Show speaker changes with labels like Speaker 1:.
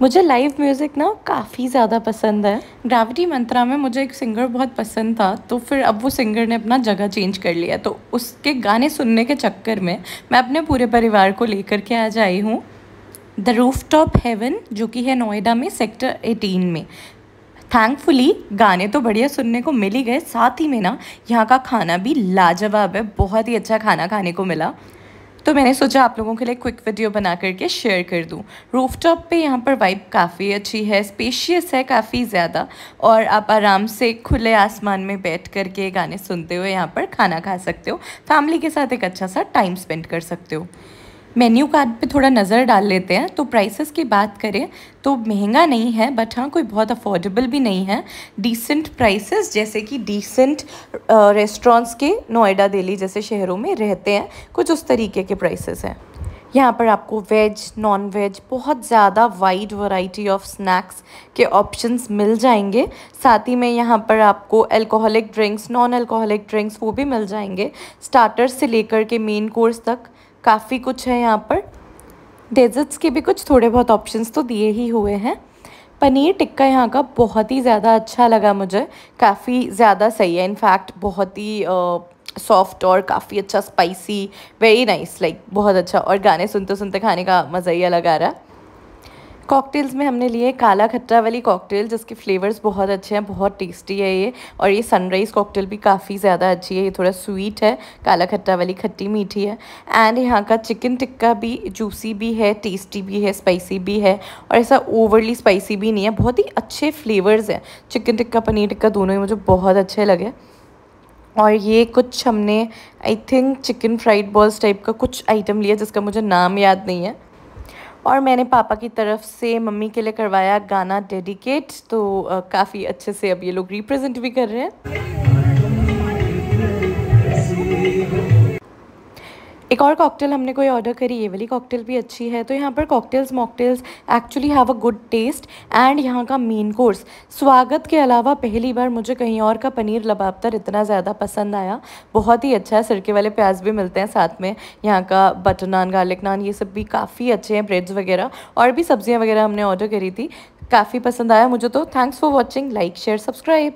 Speaker 1: मुझे live music ना काफ़ी ज़्यादा पसंद है ग्राविटी मंत्रा में मुझे एक सिंगर बहुत पसंद था तो फिर अब वो सिंगर ने अपना जगह चेंज कर लिया तो उसके गाने सुनने के चक्कर में मैं अपने पूरे परिवार को लेकर के आज आई हूँ द रूफ टॉप हेवन जो कि है नोएडा में सेक्टर 18 में थैंकफुली गाने तो बढ़िया सुनने को मिल ही गए साथ ही में ना यहाँ का खाना भी लाजवाब है बहुत ही अच्छा खाना खाने को मिला तो मैंने सोचा आप लोगों के लिए क्विक वीडियो बना करके शेयर कर दूँ रूफटॉप पे यहाँ पर वाइब काफ़ी अच्छी है स्पेशियस है काफ़ी ज़्यादा और आप आराम से खुले आसमान में बैठ कर के गाने सुनते हुए यहाँ पर खाना खा सकते हो फैमिली के साथ एक अच्छा सा टाइम स्पेंड कर सकते हो मेन्यू कार्ड पे थोड़ा नज़र डाल लेते हैं तो प्राइसेस की बात करें तो महंगा नहीं है बट हाँ कोई बहुत अफोर्डेबल भी नहीं है डिसेंट प्राइसेस जैसे कि डिसेंट रेस्टोरेंट्स के नोएडा दिल्ली जैसे शहरों में रहते हैं कुछ उस तरीके के प्राइसेस हैं यहाँ पर आपको वेज नॉन वेज बहुत ज़्यादा वाइड वैरायटी ऑफ स्नैक्स के ऑप्शंस मिल जाएंगे साथ ही में यहाँ पर आपको alcoholic drinks non alcoholic drinks वो भी मिल जाएंगे स्टार्टर्स से लेकर के मेन कोर्स तक काफ़ी कुछ है यहाँ पर डेजर्ट्स के भी कुछ थोड़े बहुत ऑप्शंस तो दिए ही हुए हैं पनीर टिक्का यहाँ का बहुत ही ज़्यादा अच्छा लगा मुझे काफ़ी ज़्यादा सही है इनफैक्ट बहुत ही सॉफ्ट और काफ़ी अच्छा स्पाइसी वेरी नाइस लाइक बहुत अच्छा और गाने सुनते सुनते खाने का मज़ा ही अलग आ रहा है कॉकटेल्स में हमने लिए काला खट्टा वाली कॉकटेल जिसके फ्लेवर्स बहुत अच्छे हैं बहुत टेस्टी है ये और ये सनराइज़ कॉकटेल भी काफ़ी ज़्यादा अच्छी है ये थोड़ा स्वीट है काला खट्टा वाली खट्टी मीठी है एंड यहाँ का चिकन टिक्का भी जूसी भी है टेस्टी भी है स्पाइसी भी है और ऐसा ओवरली स्पाइसी भी नहीं है बहुत ही अच्छे फ्लेवर्स हैं चिकन टिक्का पनीर टिक्का दोनों ही मुझे बहुत अच्छे लगे और ये कुछ हमने I think chicken fried balls type का कुछ आइटम लिया जिसका मुझे नाम याद नहीं है और मैंने पापा की तरफ से मम्मी के लिए करवाया गाना डेडिकेट तो काफ़ी अच्छे से अब ये लोग रिप्रेजेंट भी कर रहे हैं एक और कॉकटेल हमने कोई ऑर्डर करी ये वाली कॉकटेल भी अच्छी है तो यहाँ पर cocktails mocktails actually have a good taste and यहाँ का मेन कोर्स स्वागत के अलावा पहली बार मुझे कहीं और का पनीर लबाबतर इतना ज़्यादा पसंद आया बहुत ही अच्छा है सिरके वाले प्याज भी मिलते हैं साथ में यहाँ का बटर नान गार्लिक नान ये सब भी काफ़ी अच्छे हैं ब्रेड्स वगैरह और भी सब्ज़ियाँ वगैरह हमने ऑर्डर करी थी काफ़ी पसंद आया मुझे तो thanks for watching like share subscribe